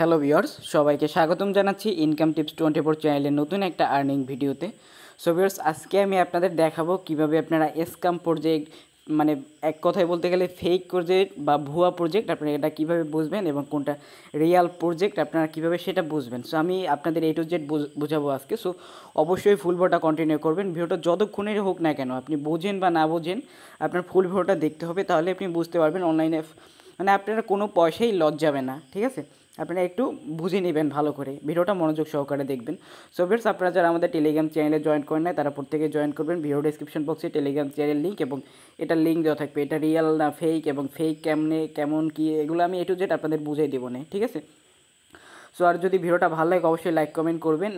hello viewers সবাইকে স্বাগতম জানাচ্ছি ইনকাম টিপস টোয়েন্টি ফোর চ্যানেলের নতুন একটা আর্নিং ভিডিওতে সো ভিওর্স আজকে আমি আপনাদের দেখাবো কিভাবে আপনারা এসকাম প্রজেক্ট মানে এক কথায় বলতে গেলে ফেক প্রজেক্ট বা ভুয়া প্রজেক্ট আপনারা এটা কীভাবে বুঝবেন এবং কোনটা রিয়াল প্রজেক্ট আপনারা কীভাবে সেটা বুঝবেন সো আমি আপনাদের এ টু জেড বোঝাবো আজকে সো অবশ্যই ফুল ভিডিওটা কন্টিনিউ করবেন ভিডিওটা যতক্ষণের হোক না কেন আপনি বোঝেন বা না বোঝেন আপনার ফুল ভিডিওটা দেখতে হবে তাহলে আপনি বুঝতে পারবেন অনলাইনে মানে আপনারা কোনো পয়সাই লস যাবে না ঠিক আছে আপনারা একটু বুঝে নেবেন ভালো করে ভিডিওটা মনোযোগ সহকারে দেখবেন সো ভিডিওস আপনারা যারা আমাদের টেলিগ্রাম চ্যানেলে জয়েন করেন নাই তারা প্রত্যেকে জয়েন করবেন ভিডিও ডিসক্রিপশন বক্সে টেলিগ্রাম চ্যানেল লিঙ্ক এবং এটা লিঙ্ক দেওয়া থাকবে এটা রিয়েল না ফেক এবং ফেক কেমনে কেমন কি এগুলো আমি এ টু জেড আপনাদের বুঝিয়ে দেবো না ঠিক আছে সো আর যদি ভিডিওটা ভালো লাগে অবশ্যই লাইক কমেন্ট করবেন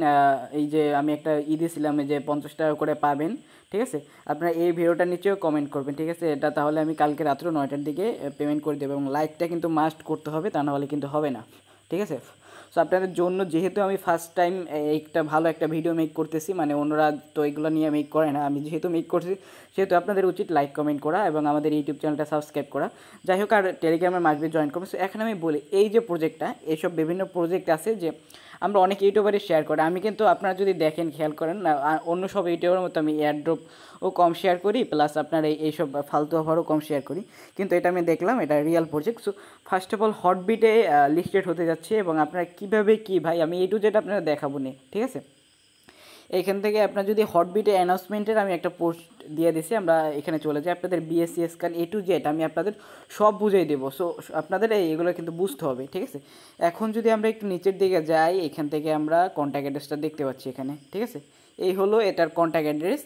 এই যে আমি একটা ই দিয়েছিলাম যে পঞ্চাশ টাকা করে পাবেন ঠিক আছে আপনারা এই ভিডিওটার নিচেও কমেন্ট করবেন ঠিক আছে এটা তাহলে আমি কালকে রাত্র নয়টার দিকে পেমেন্ট করে দেবো এবং লাইকটা কিন্তু মাস্ট করতে হবে তা নাহলে কিন্তু হবে না ঠিক আছে সো আপনাদের জন্য যেহেতু আমি ফার্স্ট টাইম একটা ভালো একটা ভিডিও মেক করতেছি মানে অন্যরা তো এগুলো নিয়ে মেক করে না আমি যেহেতু মেক করছি সেহেতু আপনাদের উচিত লাইক কমেন্ট করা এবং আমাদের ইউটিউব চ্যানেলটা সাবস্ক্রাইব করা যাই হোক আর টেলিগ্রামের মাঝবে জয়েন করবে সো এখন আমি বলি এই যে প্রজেক্টটা এইসব বিভিন্ন প্রজেক্ট আছে যে আমরা অনেক ইউটিউবারই শেয়ার করে আমি কিন্তু আপনারা যদি দেখেন খেয়াল করেন অন্য সব ইউটিউবের মতো আমি ও কম শেয়ার করি প্লাস আপনার এই এইসব ফালতু অফারও কম শেয়ার করি কিন্তু এটা আমি দেখলাম এটা real project so first of all হটবিটে লিস্টেড হতে যাচ্ছে এবং আপনারা কীভাবে কী ভাই আমি এই টু যেটা আপনারা দেখাবো নি ঠিক আছে এখান থেকে আপনার যদি হটবিটে অ্যানাউন্সমেন্টের আমি একটা পোস্ট দিয়ে দিছি আমরা এখানে চলে যাই আপনাদের BSC scan A to Z আমি আপনাদের সব বুঝাই দেবো সো আপনাদের এগুলো কিন্তু বুঝতে হবে ঠিক আছে এখন যদি আমরা একটু নিচের দিকে যাই এখান থেকে আমরা কন্ট্যাক্ট অ্যাড্রেসটা দেখতে পাচ্ছি এখানে ঠিক আছে এই হলো এটার কন্ট্যাক্ট অ্যাড্রেস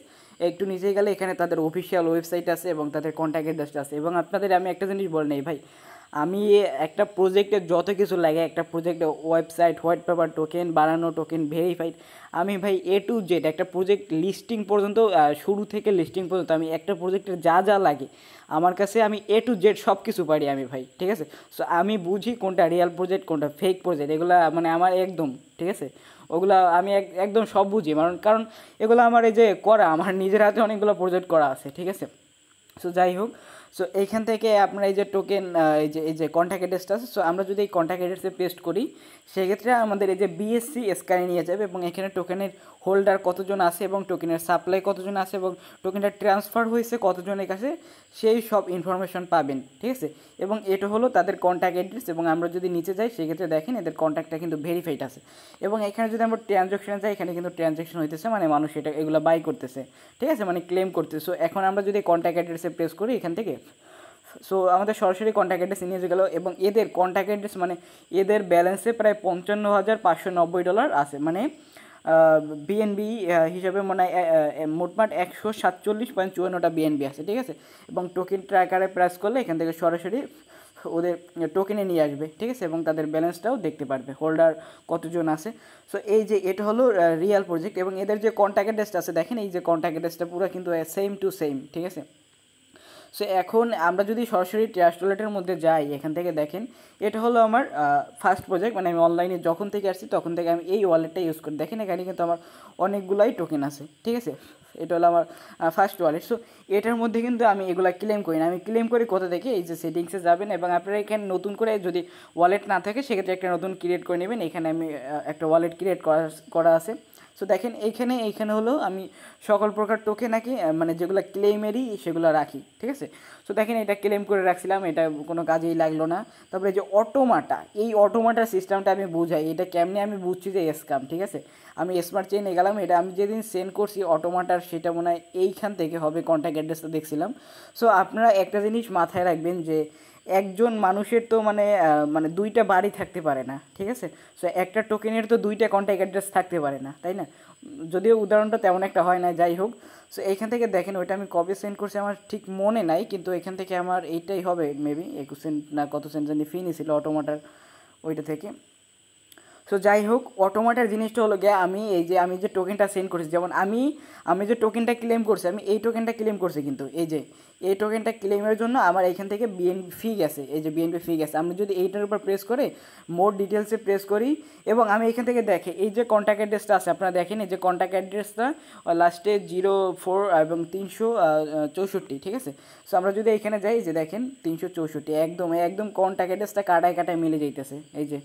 একটু নিচে গেলে এখানে তাদের অফিসিয়াল ওয়েবসাইট আছে এবং তাদের কন্ট্যাক্ট অ্যাড্রেসটা আছে এবং আপনাদের আমি একটা জিনিস বলে নেই ভাই আমি একটা প্রজেক্টে যত কিছু লাগে একটা প্রজেক্টে ওয়েবসাইট হোয়াইট পেপার টোকেন বানানো টোকেন ভেরিফাইড আমি ভাই এ টু জেড একটা প্রজেক্ট লিস্টিং পর্যন্ত শুরু থেকে লিস্টিং পর্যন্ত আমি একটা প্রজেক্টের যা যা লাগে আমার কাছে আমি এ টু জেড সব কিছু পারি আমি ভাই ঠিক আছে সো আমি বুঝি কোনটা রিয়েল প্রজেক্ট কোনটা ফেক প্রজেক্ট এগুলো মানে আমার একদম ঠিক আছে ওগুলো আমি একদম সব বুঝি কারণ কারণ এগুলো আমার এই যে করা আমার নিজের হাতে অনেকগুলো প্রজেক্ট করা আছে ঠিক আছে সো যাই হোক সো এইখান থেকে আপনার এই যে টোকেন এই যে এই যে কন্ট্যাক্ট অ্যাড্রেসটা আছে সো আমরা যদি এই কন্ট্যাক্ট অ্যাড্রেসে পেস্ট করি সেক্ষেত্রে আমাদের এই যে বিএসসি স্ক্যানে নিয়ে যাবে এবং এখানে টোকেনের হোল্ডার কতজন আছে এবং টোকেনের সাপ্লাই কতজন আছে এবং টোকেনটা ট্রান্সফার হয়েছে কতজনের কাছে সেই সব ইনফরমেশন পাবেন ঠিক আছে এবং এটা হলো তাদের কন্ট্যাক্ট অ্যাড্রেস এবং আমরা যদি নিচে যাই সেক্ষেত্রে দেখেন এদের কন্ট্যাক্টটা কিন্তু ভেরিফাইড আছে এবং এখানে যদি আমরা ট্রানজাকশনে যাই এখানে কিন্তু ট্রানজাকশন হইতেছে মানে মানুষ এটা এগুলো বাই করতেছে ঠিক আছে মানে ক্লেম করতেছে সো এখন আমরা যদি কন্ট্যাক্ট অ্যাড্রেসে প্রেস করি এখান থেকে সো আমাদের সরাসরি কন্ট্যাক্ট অ্যাড্রেস নিয়ে গেল এবং এদের কন্ট্যাক্ট অ্যাড্রেস মানে এদের ব্যালেন্সে প্রায় পঞ্চান্ন হাজার পাঁচশো নব্বই ডলার আছে মানে বিএনবি হিসাবে মনে হয় মোটমাট একশো সাতচল্লিশ পয়েন্ট চুয়ান্নটা বিএনবি আছে ঠিক আছে এবং টোকেন ট্র্যাকারে প্রেস করলে এখান থেকে সরাসরি ওদের টোকেনে নিয়ে আসবে ঠিক আছে এবং তাদের ব্যালেন্সটাও দেখতে পারবে হোল্ডার কতজন আছে সো এই যে এটা হলো রিয়েল প্রজেক্ট এবং এদের যে কন্ট্যাক্ট অ্যাড্রেসটা আছে দেখেন এই যে কন্ট্যাক্ট অ্যাড্রেসটা পুরো কিন্তু সেম টু সেম ঠিক আছে সো এখন আমরা যদি সরাসরি ট্রাস্টলেটের মধ্যে যাই এখান থেকে দেখেন এটা হলো আমার ফার্স্ট প্রজেক্ট মানে আমি অনলাইনে যখন থেকে আসছি তখন থেকে আমি এই ওয়ালেটটা ইউজ করি দেখেন এখানে কিন্তু আমার অনেকগুলাই টোকেন আছে ঠিক আছে এটা হলো আমার ফার্স্ট ওয়ালেট সো এটার মধ্যে কিন্তু আমি এগুলো ক্লেম করি না আমি ক্লেম করি কোথা থেকে এই যে সেটিংসে যাবেন এবং আপনারা এখানে নতুন করে যদি ওয়ালেট না থাকে সেক্ষেত্রে একটা নতুন ক্রিয়েট করে নেবেন এখানে আমি একটা ওয়ালেট ক্রিয়েট করা করা আছে সো দেখেন এইখানে এইখানে হলো আমি সকল প্রকার টোকে নাকি মানে যেগুলো ক্লেমেরই সেগুলো রাখি ঠিক আছে সো দেখেন এটা ক্লেম করে রাখছিলাম এটা কোনো কাজেই লাগলো না তারপরে যে অটোমাটা এই অটোমাটার সিস্টেমটা আমি বুঝাই এটা কেমনে আমি বুঝছি যে এসকাম ঠিক আছে আমি স্মার্ট চেইনে গেলাম এটা আমি যেদিন সেন্ড করছি অটোমাটার সেটা মনে হয় এইখান থেকে হবে কন্ট্যাক্ট অ্যাড্রেসটা দেখছিলাম সো আপনারা একটা জিনিস মাথায় রাখবেন যে একজন মানুষের তো মানে মানে দুইটা বাড়ি থাকতে পারে না ঠিক আছে সো একটা টোকেনের তো দুইটা কন্ট্যাক্ট অ্যাড্রেস থাকতে পারে না তাই না যদিও উদাহরণটা তেমন একটা হয় না যাই হোক সো এইখান থেকে দেখেন ওইটা আমি কবে সেন্ড করছি আমার ঠিক মনে নাই কিন্তু এখান থেকে আমার এইটাই হবে মেবি একুশ সেন্ট না কত সেন্ট জানি ফি নিয়েছিল অটোমোটার ওইটা থেকে সো যাই হোক অটোমাটার জিনিসটা হলো গিয়ে আমি এই যে আমি যে টোকেনটা সেন্ড করছি যেমন আমি আমি যে টোকেনটা ক্লেম করছি আমি এই টোকেনটা ক্লেম করছি কিন্তু এই যে এই টোকেনটা ক্লেমের জন্য আমার এইখান থেকে বিএনপি ফি গেছে এই যে বিএনপি ফি গেছে আমি যদি এইটার উপর প্রেস করে মোর ডিটেলসে প্রেস করি এবং আমি এখান থেকে দেখে এই যে কন্ট্যাক্ট অ্যাড্রেসটা আছে আপনারা দেখেন এই যে কন্ট্যাক্ট অ্যাড্রেসটা লাস্টে জিরো ফোর এবং তিনশো চৌষট্টি ঠিক আছে সো আমরা যদি এখানে যাই যে দেখেন তিনশো চৌষট্টি একদম একদম কন্ট্যাক্ট অ্যাড্রেসটা কাটায় কাটায় মিলে যাইতেছে এই যে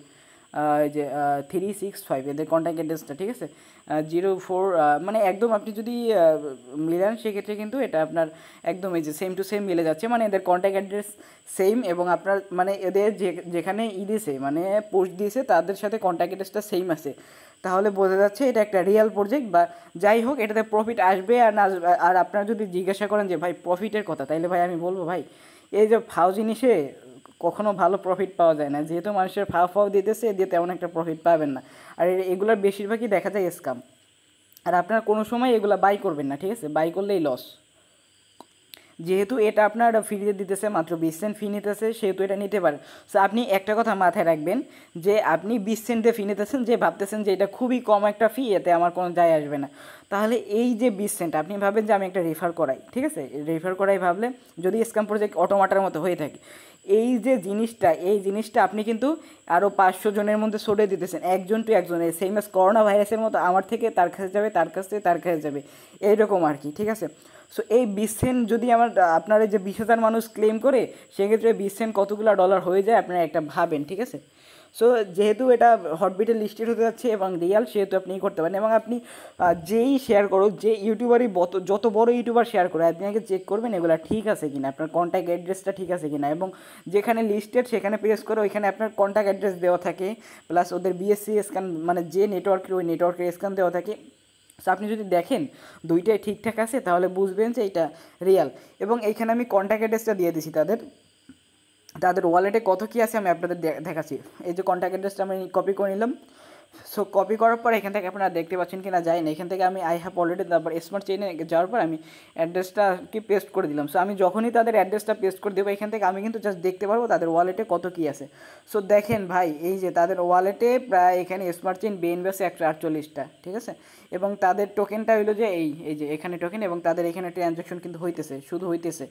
যে থ্রি সিক্স ফাইভ এদের কন্ট্যাক্ট অ্যাড্রেসটা ঠিক আছে জিরো ফোর মানে একদম আপনি যদি মিলান সেক্ষেত্রে কিন্তু এটা আপনার একদম এই যে সেম টু সেম মিলে যাচ্ছে মানে এদের কন্ট্যাক্ট অ্যাড্রেস সেম এবং আপনার মানে এদের যে যেখানে ই দিয়েছে মানে পোস্ট দিয়েছে তাদের সাথে কন্ট্যাক্ট অ্যাড্রেসটা সেম আছে তাহলে বোঝা যাচ্ছে এটা একটা রিয়েল প্রজেক্ট বা যাই হোক এটাতে প্রফিট আসবে আর না আর আপনারা যদি জিজ্ঞাসা করেন যে ভাই প্রফিটের কথা তাইলে ভাই আমি বলবো ভাই এই যে ফাউ জিনিসে কখনো ভালো প্রফিট পাওয়া যায় না যেহেতু মানুষের ফাও ফাও দিতেছে দিয়ে তেমন একটা প্রফিট পাবেন না আর এগুলোর বেশিরভাগই দেখা যায় স্কাম আর আপনার কোনো সময় এগুলো বাই করবেন না ঠিক আছে বাই করলেই লস যেহেতু এটা আপনার ফ্রিতে দিতেছে মাত্র বিশ সেন্ট ফি নিতেছে সেহেতু এটা নিতে পারেন সো আপনি একটা কথা মাথায় রাখবেন যে আপনি বিশ সেন্টে ফি নিতেছেন যে ভাবতেছেন যে এটা খুবই কম একটা ফি এতে আমার কোনো যায় আসবে না তাহলে এই যে বিশ সেন্ট আপনি ভাবেন যে আমি একটা রেফার করাই ঠিক আছে রেফার করাই ভাবলে যদি স্ক্যাম প্রজেক্ট অটোমাটার মতো হয়ে থাকে এই যে জিনিসটা এই জিনিসটা আপনি কিন্তু আরও পাঁচশো জনের মধ্যে ছড়িয়ে দিতেছেন একজন টু একজন সেম অ্যাজ করোনা ভাইরাসের মতো আমার থেকে তার কাছে যাবে তার কাছ থেকে তার কাছে যাবে এইরকম আর কি ঠিক আছে সো এই বিশ যদি আমার আপনার যে বিশ হাজার মানুষ ক্লেম করে সেক্ষেত্রে বিশ সেন্ট কতগুলো ডলার হয়ে যায় আপনারা একটা ভাবেন ঠিক আছে সো যেহেতু এটা হটবিটে লিস্টেড হতে যাচ্ছে এবং রিয়াল সেহেতু আপনি করতে পারেন এবং আপনি যেই শেয়ার করো যে ইউটিউবারই যত বড় ইউটিউবার শেয়ার করো আপনি আগে চেক করবেন এগুলো ঠিক আছে কিনা আপনার কন্ট্যাক্ট অ্যাড্রেসটা ঠিক আছে কিনা এবং যেখানে লিস্টেড সেখানে প্রেস করে ওইখানে আপনার কন্ট্যাক্ট অ্যাড্রেস দেওয়া থাকে প্লাস ওদের বিএসসি স্ক্যান মানে যে নেটওয়ার্কের ওই নেটওয়ার্কের স্ক্যান দেওয়া থাকে সো আপনি যদি দেখেন দুইটাই ঠিকঠাক আছে তাহলে বুঝবেন যে এটা রিয়াল এবং এইখানে আমি কন্ট্যাক্ট অ্যাড্রেসটা দিয়ে দিছি তাদের তাদের ওয়ালেটে কত কী আছে আমি আপনাদের দেখাচ্ছি এই যে কন্ট্যাক্ট অ্যাড্রেসটা আমি কপি করে নিলাম সো কপি করার পর এখান থেকে আপনারা দেখতে পাচ্ছেন কি না যায় না এখান থেকে আমি আই হ্যাভ অলরেডি তারপর স্মার্ট চেইনে যাওয়ার পর আমি অ্যাড্রেসটা কি পেস্ট করে দিলাম সো আমি যখনই তাদের অ্যাড্রেসটা পেস্ট করে দেবো এখান থেকে আমি কিন্তু জাস্ট দেখতে পারবো তাদের ওয়ালেটে কত কী আছে সো দেখেন ভাই এই যে তাদের ওয়ালেটে প্রায় এখানে স্মার্ট চেইন বেসে একশো আটচল্লিশটা ঠিক আছে এবং তাদের টোকেনটা হইলো যে এই এই যে এখানে টোকেন এবং তাদের এখানে ট্রানজ্যাকশন কিন্তু হইতেছে শুধু হইতেছে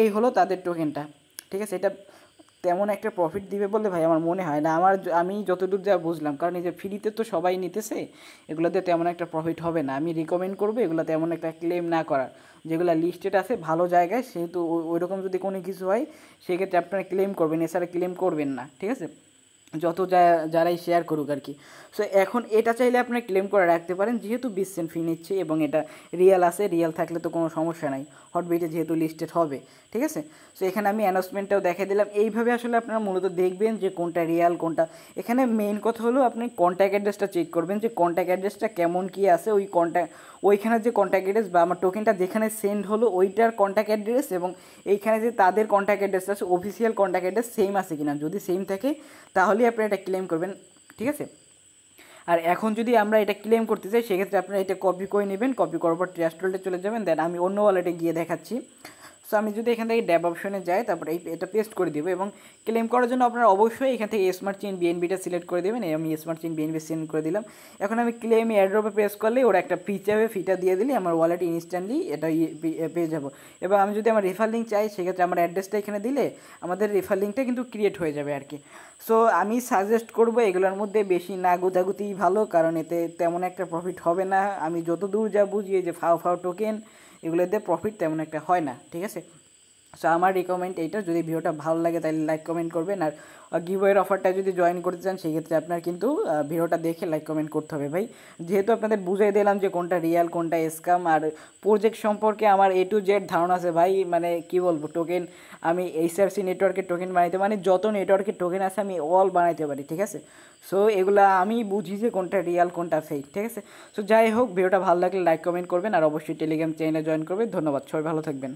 এই হলো তাদের টোকেনটা ঠিক আছে এটা তেমন একটা প্রফিট দিবে বলে ভাই আমার মনে হয় না আমার আমি যতদূর যা বুঝলাম কারণ এই যে ফ্রিতে তো সবাই নিতেছে এগুলোতে তেমন একটা প্রফিট হবে না আমি রিকমেন্ড করবো এগুলো তেমন একটা ক্লেম না করার যেগুলো লিস্টেড আছে ভালো জায়গায় সেহেতু ওই রকম যদি কোনো কিছু হয় সেক্ষেত্রে আপনারা ক্লেম করবেন এছাড়া ক্লেম করবেন না ঠিক আছে যত যা যারাই শেয়ার করুক আর কি সো এখন এটা চাইলে আপনারা ক্লেম করে রাখতে পারেন যেহেতু বিশ্বেন ফি নিচ্ছে এবং এটা রিয়াল আছে রিয়াল থাকলে তো কোনো সমস্যা নাই হটবিটে যেহেতু লিস্টেড হবে ঠিক আছে সো এখানে আমি অ্যানাউন্সমেন্টটাও দেখে দিলাম এইভাবে আসলে আপনারা মূলত দেখবেন যে কোনটা রিয়াল কোনটা এখানে মেইন কথা হলো আপনি কন্ট্যাক্ট অ্যাড্রেসটা চেক করবেন যে কন্ট্যাক্ট অ্যাড্রেসটা কেমন কি আছে ওই কন্ট্যাক্ট ওইখানে যে কন্ট্যাক্ট অ্যাড্রেস বা আমার টোকেনটা যেখানে সেন্ড হলো ওইটার কন্ট্যাক্ট অ্যাড্রেস এবং এইখানে যে তাদের কন্ট্যাক্ট অ্যাড্রেস আছে অফিসিয়াল কন্ট্যাক্ট অ্যাড্রেস সেম আছে কিনা যদি সেম থাকে তাহলেই আপনি এটা ক্লেম করবেন ঠিক আছে আর এখন যদি আমরা এটা ক্লেম করতে চাই সেক্ষেত্রে আপনারা এটা কপি করে নেবেন কপি করার পর ট্র্যাশ চলে যাবেন দেন আমি অন্য ওয়ালেটে গিয়ে দেখাচ্ছি সো আমি যদি এখান থেকে ড্যাব অপশনে যাই তারপরে এই এটা পেস্ট করে দেবো এবং ক্লেম করার জন্য আপনারা অবশ্যই এখান থেকে স্মার্ট চেন বিএনবিটা সিলেক্ট করে দেবেন আমি স্মার্ট চেন বিএনবি সিলেক্ট করে দিলাম এখন আমি ক্লেম এয়ারড্রপে পেস করলে ওরা একটা পিচাবে ফিটা দিয়ে দিলে আমার ওয়ালেট ইনস্ট্যান্টলি এটা ইয়ে পেয়ে যাবো এবার আমি যদি আমার রেফার লিঙ্ক চাই সেক্ষেত্রে আমার অ্যাড্রেসটা এখানে দিলে আমাদের রেফার লিঙ্কটা কিন্তু ক্রিয়েট হয়ে যাবে আর কি সো আমি সাজেস্ট করব এগুলোর মধ্যে বেশি না গোজাগুতি ভালো কারণ এতে তেমন একটা প্রফিট হবে না আমি যত দূর যা বুঝি যে ফাও ফাও টোকেন এগুলোতে প্রফিট তেমন একটা হয় না ঠিক আছে সো আমার রিকমেন্ড এইটা যদি ভিডিওটা ভালো লাগে তাহলে লাইক কমেন্ট করবেন আর গিভওয়ের অফারটা যদি জয়েন করতে চান সেক্ষেত্রে আপনার কিন্তু ভিডিওটা দেখে লাইক কমেন্ট করতে হবে ভাই যেহেতু আপনাদের বুঝাই দিলাম যে কোনটা রিয়াল কোনটা স্ক্যাম আর প্রজেক্ট সম্পর্কে আমার এ টু জেড ধারণা আছে ভাই মানে কি বলবো টোকেন আমি এইচআরসি নেটওয়ার্কের টোকেন বানাইতে মানে যত নেটওয়ার্কের টোকেন আছে আমি অল বানাইতে পারি ঠিক আছে সো এগুলা আমি বুঝি যে কোনটা রিয়াল কোনটা ফেক ঠিক আছে সো যাই হোক ভিডিওটা ভালো লাগলে লাইক কমেন্ট করবেন আর অবশ্যই টেলিগ্রাম চ্যানেলে জয়েন করবেন ধন্যবাদ সবাই ভালো থাকবেন